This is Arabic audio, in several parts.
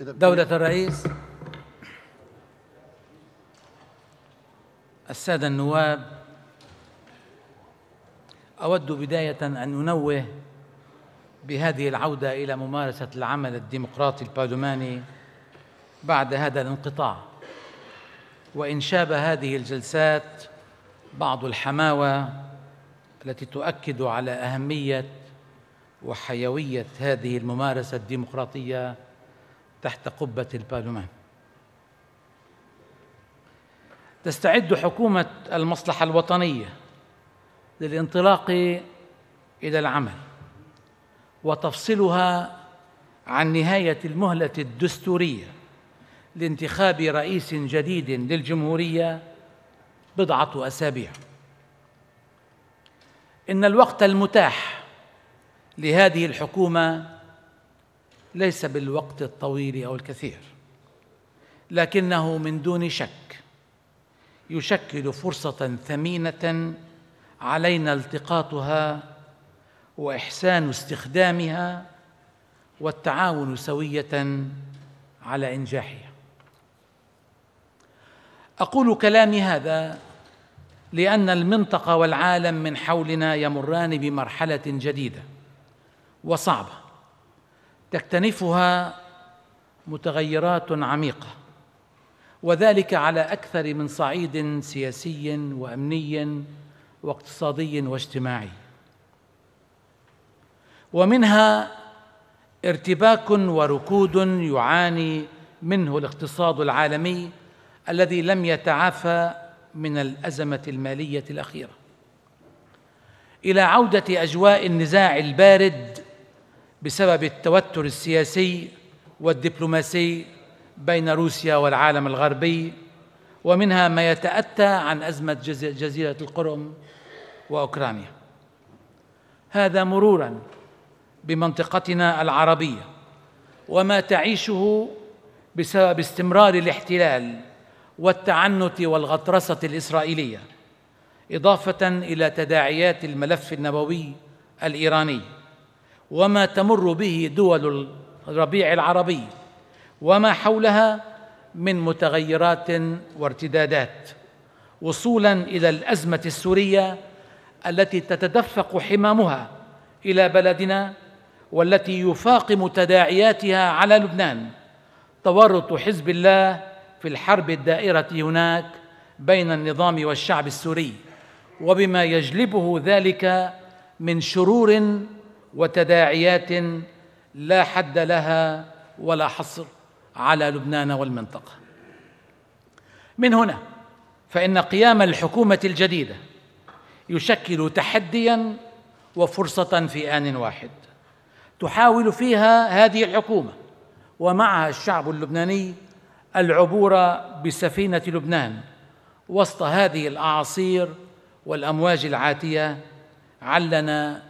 دولة الرئيس السادة النواب أود بداية أن أنوه بهذه العودة إلى ممارسة العمل الديمقراطي البرلماني بعد هذا الانقطاع وإن شاب هذه الجلسات بعض الحماوة التي تؤكد على أهمية وحيوية هذه الممارسة الديمقراطية تحت قبة البرلمان تستعد حكومة المصلحة الوطنية للانطلاق إلى العمل وتفصلها عن نهاية المهلة الدستورية لانتخاب رئيس جديد للجمهورية بضعة أسابيع إن الوقت المتاح لهذه الحكومة ليس بالوقت الطويل او الكثير لكنه من دون شك يشكل فرصه ثمينه علينا التقاطها واحسان استخدامها والتعاون سويه على انجاحها اقول كلامي هذا لان المنطقه والعالم من حولنا يمران بمرحله جديده وصعبه تكتنفها متغيرات عميقه وذلك على اكثر من صعيد سياسي وامني واقتصادي واجتماعي ومنها ارتباك وركود يعاني منه الاقتصاد العالمي الذي لم يتعافى من الازمه الماليه الاخيره الى عوده اجواء النزاع البارد بسبب التوتر السياسي والدبلوماسي بين روسيا والعالم الغربي ومنها ما يتأتى عن أزمة جزيرة القرم وأوكرانيا هذا مرورا بمنطقتنا العربية وما تعيشه بسبب استمرار الاحتلال والتعنت والغطرسة الإسرائيلية إضافة إلى تداعيات الملف النووي الإيراني وما تمر به دول الربيع العربي وما حولها من متغيرات وارتدادات وصولا الى الازمه السوريه التي تتدفق حمامها الى بلدنا والتي يفاقم تداعياتها على لبنان تورط حزب الله في الحرب الدائره هناك بين النظام والشعب السوري وبما يجلبه ذلك من شرور وتداعيات لا حد لها ولا حصر على لبنان والمنطقه من هنا فان قيام الحكومه الجديده يشكل تحديا وفرصه في ان واحد تحاول فيها هذه الحكومه ومعها الشعب اللبناني العبور بسفينه لبنان وسط هذه الاعاصير والامواج العاتيه علنا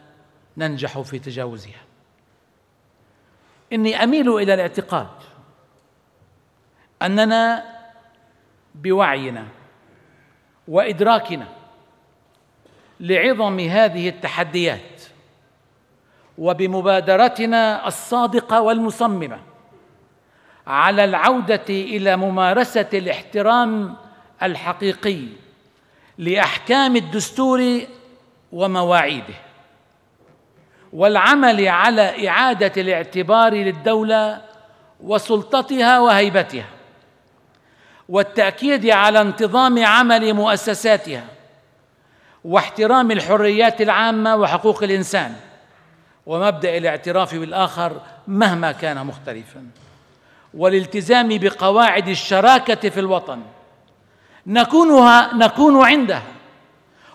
ننجح في تجاوزها اني اميل الى الاعتقاد اننا بوعينا وادراكنا لعظم هذه التحديات وبمبادرتنا الصادقه والمصممه على العوده الى ممارسه الاحترام الحقيقي لاحكام الدستور ومواعيده والعمل على إعادة الاعتبار للدولة وسلطتها وهيبتها والتأكيد على انتظام عمل مؤسساتها واحترام الحريات العامة وحقوق الإنسان ومبدأ الاعتراف بالآخر مهما كان مختلفا والالتزام بقواعد الشراكة في الوطن نكونها نكون عندها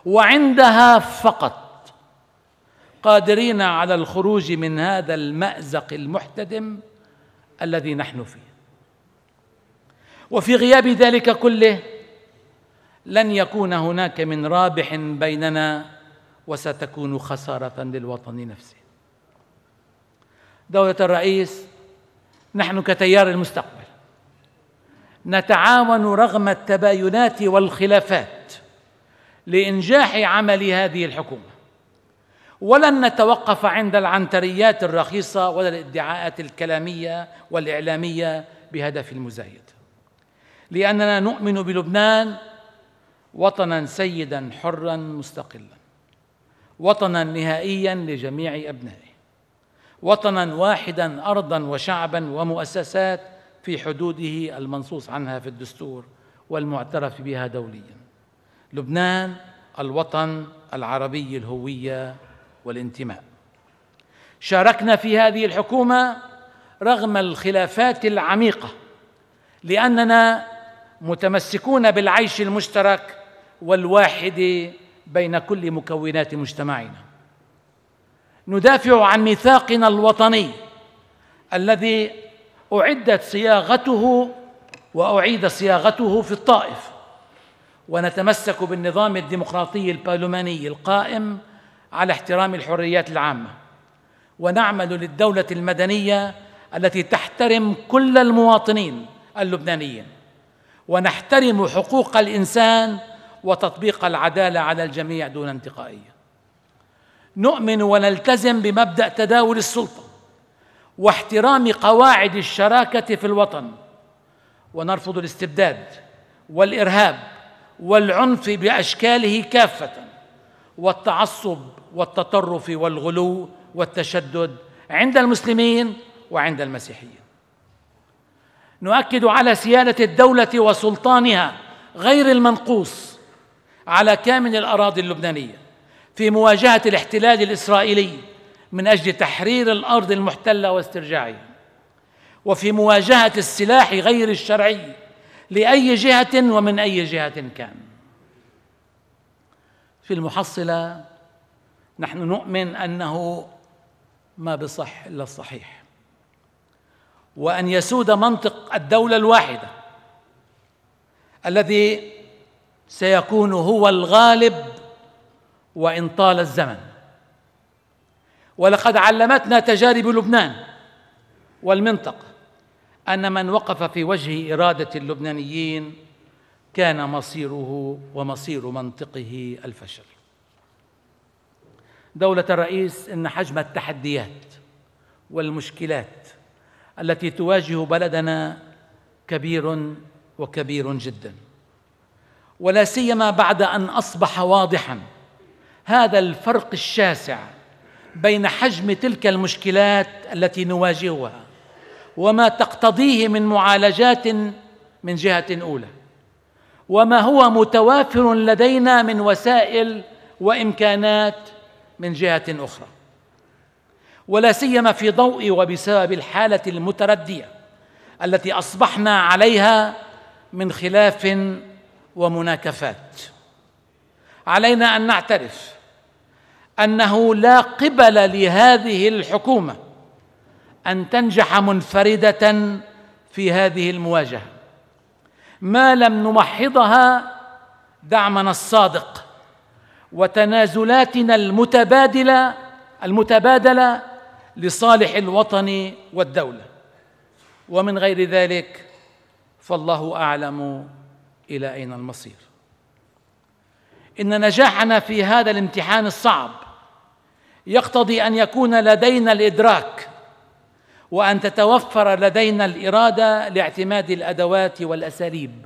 وعندها فقط قادرين على الخروج من هذا المأزق المحتدم الذي نحن فيه وفي غياب ذلك كله لن يكون هناك من رابح بيننا وستكون خسارة للوطن نفسه دولة الرئيس نحن كتيار المستقبل نتعاون رغم التباينات والخلافات لإنجاح عمل هذه الحكومة ولن نتوقف عند العنتريات الرخيصة ولا الادعاءات الكلامية والإعلامية بهدف المزايد لأننا نؤمن بلبنان وطنا سيدا حرا مستقلا وطنا نهائيا لجميع أبنائه وطنا واحدا أرضا وشعبا ومؤسسات في حدوده المنصوص عنها في الدستور والمعترف بها دوليا لبنان الوطن العربي الهوية والانتماء شاركنا في هذه الحكومه رغم الخلافات العميقه لاننا متمسكون بالعيش المشترك والواحد بين كل مكونات مجتمعنا ندافع عن ميثاقنا الوطني الذي اعدت صياغته واعيد صياغته في الطائف ونتمسك بالنظام الديمقراطي البرلماني القائم على احترام الحريات العامه ونعمل للدوله المدنيه التي تحترم كل المواطنين اللبنانيين ونحترم حقوق الانسان وتطبيق العداله على الجميع دون انتقائيه نؤمن ونلتزم بمبدا تداول السلطه واحترام قواعد الشراكه في الوطن ونرفض الاستبداد والارهاب والعنف باشكاله كافه والتعصب والتطرف والغلو والتشدد عند المسلمين وعند المسيحيين نؤكد على سياده الدوله وسلطانها غير المنقوص على كامل الاراضي اللبنانيه في مواجهه الاحتلال الاسرائيلي من اجل تحرير الارض المحتله واسترجاعها وفي مواجهه السلاح غير الشرعي لاي جهه ومن اي جهه كان في المحصله نحن نؤمن انه ما بصح الا الصحيح وان يسود منطق الدوله الواحده الذي سيكون هو الغالب وان طال الزمن ولقد علمتنا تجارب لبنان والمنطقه ان من وقف في وجه اراده اللبنانيين كان مصيره ومصير منطقه الفشل دولة الرئيس إن حجم التحديات والمشكلات التي تواجه بلدنا كبير وكبير جدا ولا سيما بعد أن أصبح واضحا هذا الفرق الشاسع بين حجم تلك المشكلات التي نواجهها وما تقتضيه من معالجات من جهة أولى وما هو متوافر لدينا من وسائل وإمكانات من جهة أخرى ولا سيما في ضوء وبسبب الحالة المتردية التي أصبحنا عليها من خلاف ومناكفات علينا أن نعترف أنه لا قبل لهذه الحكومة أن تنجح منفردة في هذه المواجهة ما لم نمحضها دعمنا الصادق وتنازلاتنا المتبادله المتبادله لصالح الوطن والدوله ومن غير ذلك فالله اعلم الى اين المصير ان نجاحنا في هذا الامتحان الصعب يقتضي ان يكون لدينا الادراك وان تتوفر لدينا الاراده لاعتماد الادوات والاساليب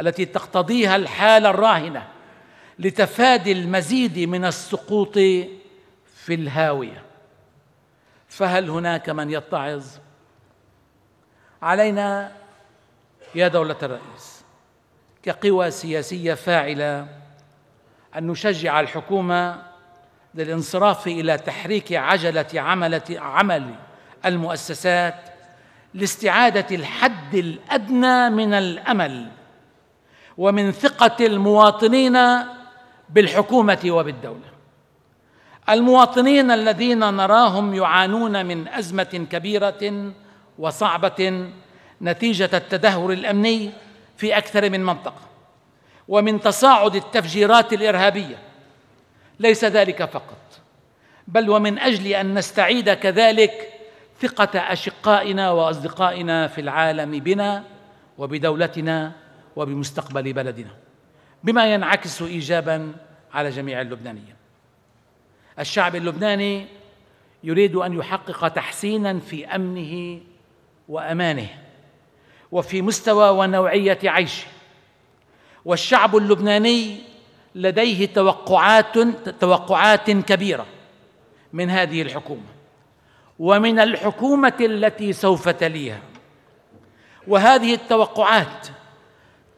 التي تقتضيها الحاله الراهنه لتفادي المزيد من السقوط في الهاويه فهل هناك من يتعظ علينا يا دوله الرئيس كقوى سياسيه فاعله ان نشجع الحكومه للانصراف الى تحريك عجله عمله عمل المؤسسات لاستعاده الحد الادنى من الامل ومن ثقه المواطنين بالحكومه وبالدوله المواطنين الذين نراهم يعانون من ازمه كبيره وصعبه نتيجه التدهور الامني في اكثر من منطقه ومن تصاعد التفجيرات الارهابيه ليس ذلك فقط بل ومن اجل ان نستعيد كذلك ثقه اشقائنا واصدقائنا في العالم بنا وبدولتنا وبمستقبل بلدنا بما ينعكس ايجابا على جميع اللبنانيين الشعب اللبناني يريد ان يحقق تحسينا في امنه وامانه وفي مستوى ونوعيه عيشه والشعب اللبناني لديه توقعات توقعات كبيره من هذه الحكومه ومن الحكومه التي سوف تليها وهذه التوقعات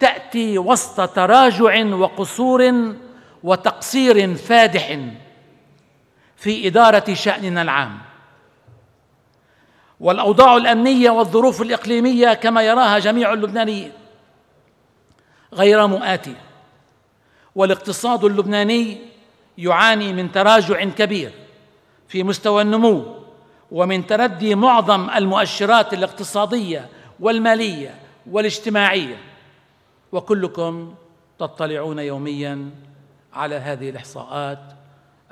تأتي وسط تراجع وقصور وتقصير فادح في إدارة شأننا العام والأوضاع الأمنية والظروف الإقليمية كما يراها جميع اللبنانيين غير مؤاتية والاقتصاد اللبناني يعاني من تراجع كبير في مستوى النمو ومن تردي معظم المؤشرات الاقتصادية والمالية والاجتماعية وكلكم تطلعون يوميا على هذه الاحصاءات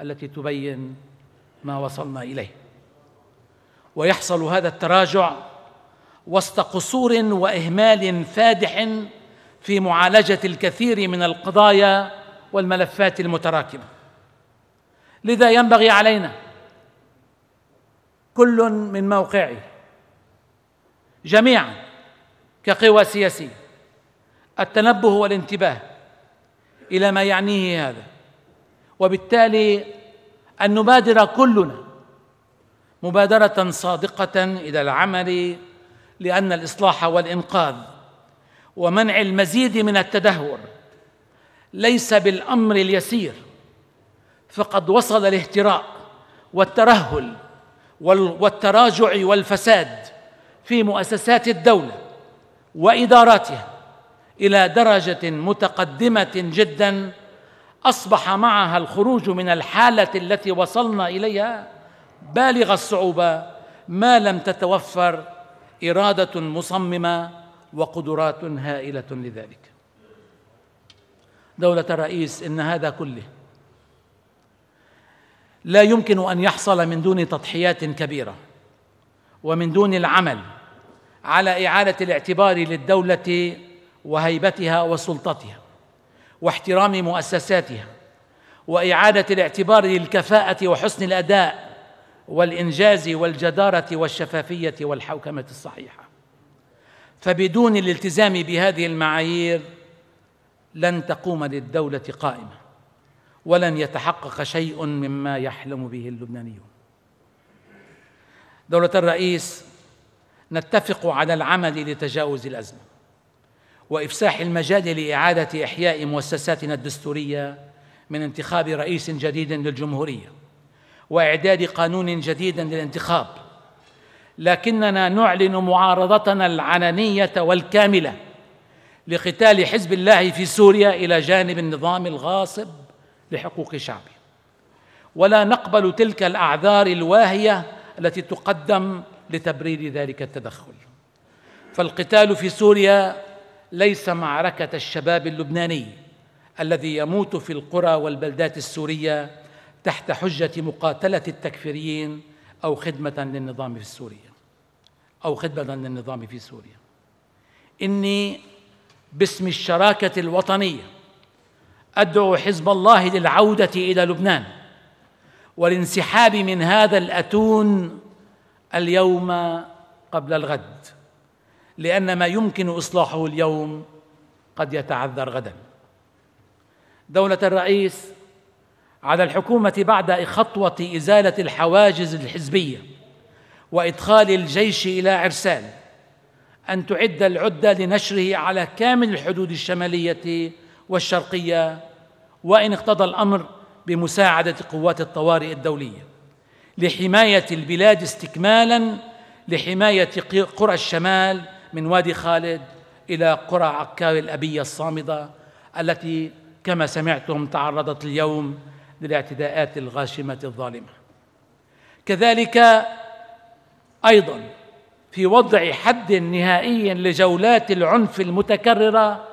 التي تبين ما وصلنا اليه ويحصل هذا التراجع وسط قصور واهمال فادح في معالجه الكثير من القضايا والملفات المتراكمه لذا ينبغي علينا كل من موقعه جميعا كقوى سياسيه التنبه والانتباه الى ما يعنيه هذا وبالتالي ان نبادر كلنا مبادره صادقه الى العمل لان الاصلاح والانقاذ ومنع المزيد من التدهور ليس بالامر اليسير فقد وصل الاهتراء والترهل والتراجع والفساد في مؤسسات الدوله واداراتها الى درجه متقدمه جدا اصبح معها الخروج من الحاله التي وصلنا اليها بالغ الصعوبه ما لم تتوفر اراده مصممه وقدرات هائله لذلك دوله الرئيس ان هذا كله لا يمكن ان يحصل من دون تضحيات كبيره ومن دون العمل على اعاده الاعتبار للدوله وهيبتها وسلطتها واحترام مؤسساتها واعاده الاعتبار للكفاءه وحسن الاداء والانجاز والجداره والشفافيه والحوكمه الصحيحه فبدون الالتزام بهذه المعايير لن تقوم للدوله قائمه ولن يتحقق شيء مما يحلم به اللبنانيون دوله الرئيس نتفق على العمل لتجاوز الازمه وإفساح المجال لإعادة إحياء مؤسساتنا الدستورية من انتخاب رئيس جديد للجمهورية وإعداد قانون جديد للانتخاب لكننا نعلن معارضتنا العلنية والكاملة لقتال حزب الله في سوريا إلى جانب النظام الغاصب لحقوق شعبه ولا نقبل تلك الأعذار الواهية التي تقدم لتبرير ذلك التدخل فالقتال في سوريا ليس معركة الشباب اللبناني الذي يموت في القرى والبلدات السورية تحت حجة مقاتلة التكفيريين أو خدمة للنظام في سوريا أو خدمة للنظام في سوريا إني باسم الشراكة الوطنية أدعو حزب الله للعودة إلى لبنان والانسحاب من هذا الأتون اليوم قبل الغد لأن ما يمكن إصلاحه اليوم قد يتعذر غدا دولة الرئيس على الحكومة بعد خطوة إزالة الحواجز الحزبية وإدخال الجيش إلى عرسال أن تعد العدة لنشره على كامل الحدود الشمالية والشرقية وإن اقتضى الأمر بمساعدة قوات الطوارئ الدولية لحماية البلاد استكمالاً لحماية قرى الشمال من وادي خالد إلى قرى عكاوي الأبية الصامدة التي كما سمعتم تعرضت اليوم للاعتداءات الغاشمة الظالمة كذلك أيضا في وضع حد نهائي لجولات العنف المتكررة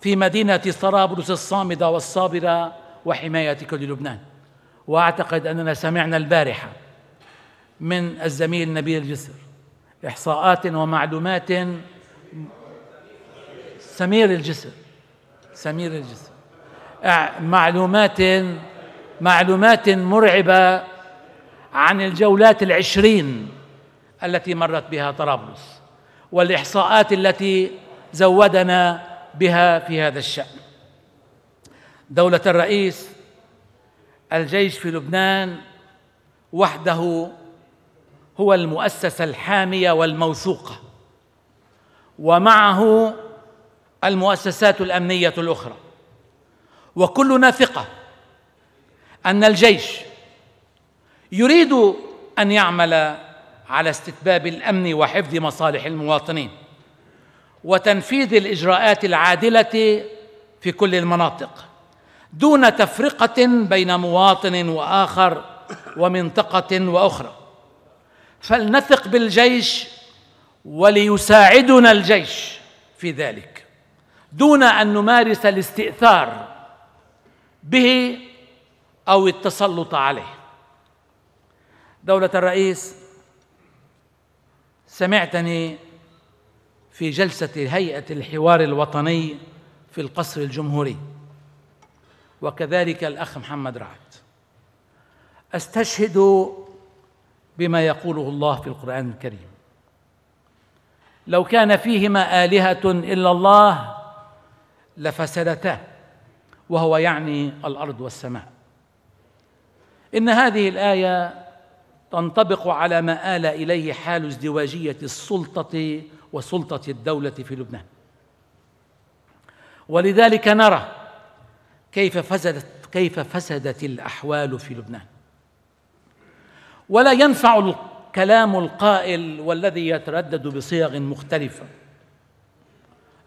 في مدينة طرابلس الصامدة والصابرة وحماية كل لبنان وأعتقد أننا سمعنا البارحة من الزميل نبيل الجسر إحصاءات ومعلومات سمير الجسم سمير الجسم معلومات معلومات مرعبة عن الجولات العشرين التي مرت بها طرابلس والإحصاءات التي زودنا بها في هذا الشأن دولة الرئيس الجيش في لبنان وحده هو المؤسسه الحاميه والموثوقه ومعه المؤسسات الامنيه الاخرى وكلنا ثقه ان الجيش يريد ان يعمل على استتباب الامن وحفظ مصالح المواطنين وتنفيذ الاجراءات العادله في كل المناطق دون تفرقه بين مواطن واخر ومنطقه واخرى فلنثق بالجيش وليساعدنا الجيش في ذلك دون ان نمارس الاستئثار به او التسلط عليه دوله الرئيس سمعتني في جلسه هيئه الحوار الوطني في القصر الجمهوري وكذلك الاخ محمد رعد استشهد بما يقوله الله في القرآن الكريم لو كان فيهما آلهة إلا الله لفسدتا وهو يعني الأرض والسماء إن هذه الآية تنطبق على ما آل إليه حال ازدواجية السلطة وسلطة الدولة في لبنان ولذلك نرى كيف فسدت كيف فسدت الأحوال في لبنان ولا ينفع الكلام القائل والذي يتردد بصيغ مختلفه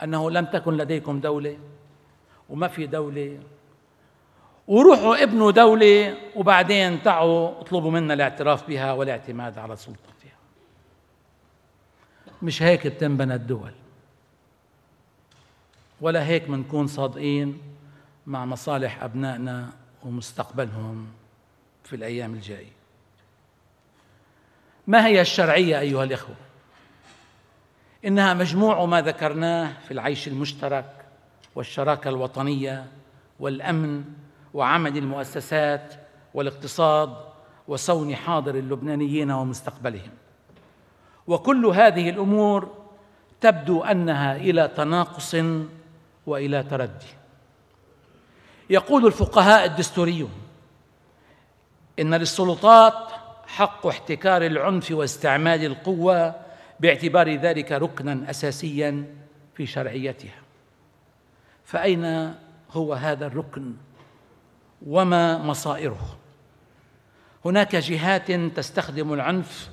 انه لم تكن لديكم دوله وما في دوله وروحوا ابنوا دوله وبعدين تعوا اطلبوا منا الاعتراف بها والاعتماد على سلطتها مش هيك بتنبنى الدول ولا هيك منكون صادقين مع مصالح أبنائنا ومستقبلهم في الأيام الجاية ما هي الشرعيه ايها الاخوه انها مجموع ما ذكرناه في العيش المشترك والشراكه الوطنيه والامن وعمل المؤسسات والاقتصاد وصون حاضر اللبنانيين ومستقبلهم وكل هذه الامور تبدو انها الى تناقص والى تردي يقول الفقهاء الدستوريون ان للسلطات حق احتكار العنف واستعمال القوه باعتبار ذلك ركنا اساسيا في شرعيتها فاين هو هذا الركن وما مصائره هناك جهات تستخدم العنف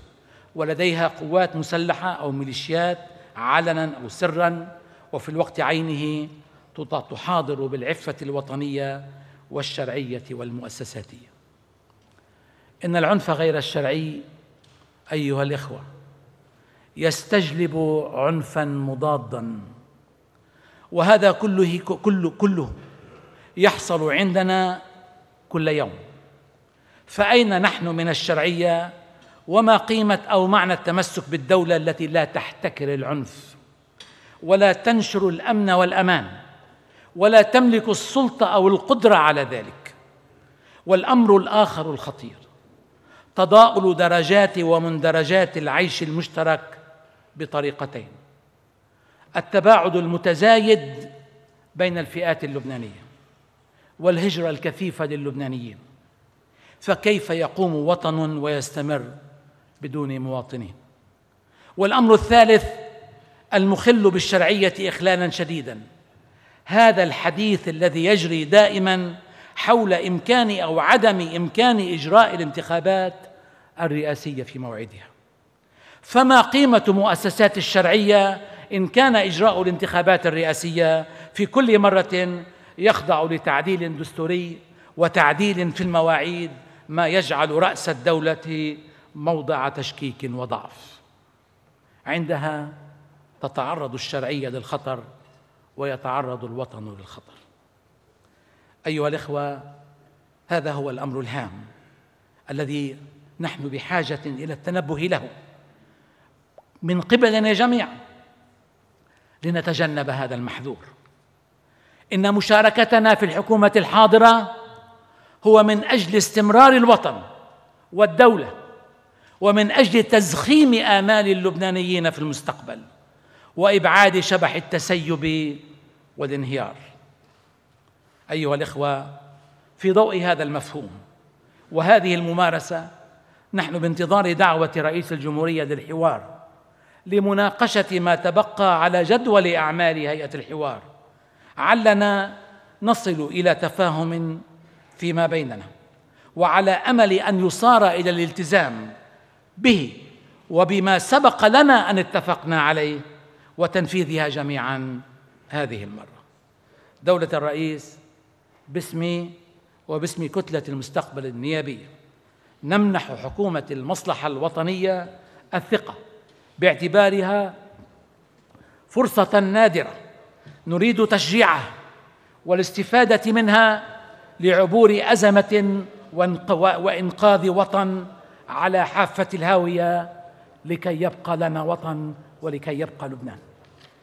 ولديها قوات مسلحه او ميليشيات علنا او سرا وفي الوقت عينه تحاضر بالعفه الوطنيه والشرعيه والمؤسساتيه إن العنف غير الشرعي أيها الإخوة يستجلب عنفا مضادا وهذا كله كله كله يحصل عندنا كل يوم فأين نحن من الشرعية وما قيمة أو معنى التمسك بالدولة التي لا تحتكر العنف ولا تنشر الأمن والأمان ولا تملك السلطة أو القدرة على ذلك والأمر الآخر الخطير تضاؤل درجات ومندرجات العيش المشترك بطريقتين التباعد المتزايد بين الفئات اللبنانيه والهجره الكثيفه للبنانيين فكيف يقوم وطن ويستمر بدون مواطنين والامر الثالث المخل بالشرعيه اخلالا شديدا هذا الحديث الذي يجري دائما حول إمكان أو عدم إمكان إجراء الانتخابات الرئاسية في موعدها فما قيمة مؤسسات الشرعية إن كان إجراء الانتخابات الرئاسية في كل مرة يخضع لتعديل دستوري وتعديل في المواعيد ما يجعل رأس الدولة موضع تشكيك وضعف عندها تتعرض الشرعية للخطر ويتعرض الوطن للخطر أيها الإخوة هذا هو الأمر الهام الذي نحن بحاجة إلى التنبه له من قبلنا جميعا لنتجنب هذا المحذور إن مشاركتنا في الحكومة الحاضرة هو من أجل استمرار الوطن والدولة ومن أجل تزخيم آمال اللبنانيين في المستقبل وإبعاد شبح التسيب والانهيار أيها الإخوة في ضوء هذا المفهوم وهذه الممارسة نحن بانتظار دعوة رئيس الجمهورية للحوار لمناقشة ما تبقى على جدول أعمال هيئة الحوار علنا نصل إلى تفاهم فيما بيننا وعلى أمل أن يصار إلى الالتزام به وبما سبق لنا أن اتفقنا عليه وتنفيذها جميعا هذه المرة دولة الرئيس باسمي وباسم كتلة المستقبل النيابية نمنح حكومة المصلحة الوطنية الثقة باعتبارها فرصة نادرة نريد تشجيعها والاستفادة منها لعبور أزمة وإنقاذ وطن على حافة الهاوية لكي يبقى لنا وطن ولكي يبقى لبنان